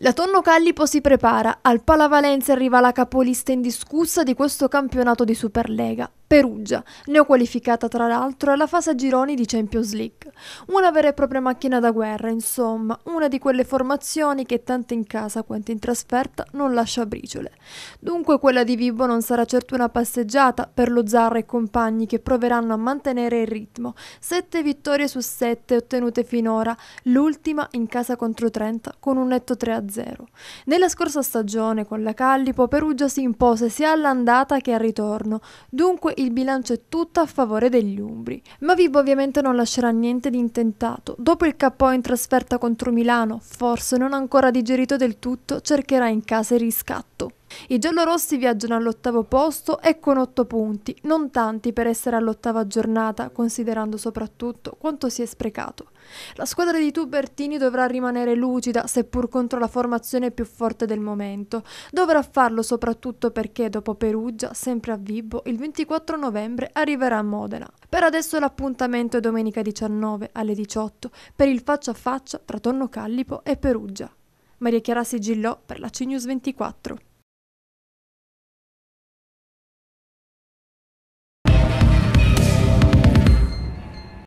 La Tonno Callipo si prepara, al Palavalenza arriva la capolista indiscussa di questo campionato di Superlega. Perugia, neoqualificata tra l'altro alla fase a gironi di Champions League. Una vera e propria macchina da guerra, insomma, una di quelle formazioni che tanto in casa quanto in trasferta non lascia briciole. Dunque quella di Vibo non sarà certo una passeggiata per lo Zarra e compagni che proveranno a mantenere il ritmo. Sette vittorie su sette ottenute finora, l'ultima in casa contro Trenta con un netto 3-0. Nella scorsa stagione con la Callipo Perugia si impose sia all'andata che al ritorno, dunque il bilancio è tutto a favore degli Umbri. Ma Vibo ovviamente non lascerà niente di intentato. Dopo il KO in trasferta contro Milano, forse non ancora digerito del tutto, cercherà in casa il riscatto. I giallorossi viaggiano all'ottavo posto e con otto punti, non tanti per essere all'ottava giornata, considerando soprattutto quanto si è sprecato. La squadra di Tubertini dovrà rimanere lucida, seppur contro la formazione più forte del momento. Dovrà farlo soprattutto perché dopo Perugia, sempre a Vibo, il 24 novembre arriverà a Modena. Per adesso l'appuntamento è domenica 19 alle 18 per il faccia a faccia tra Tonno Callipo e Perugia. Maria Chiara Sigillò per la CNews 24.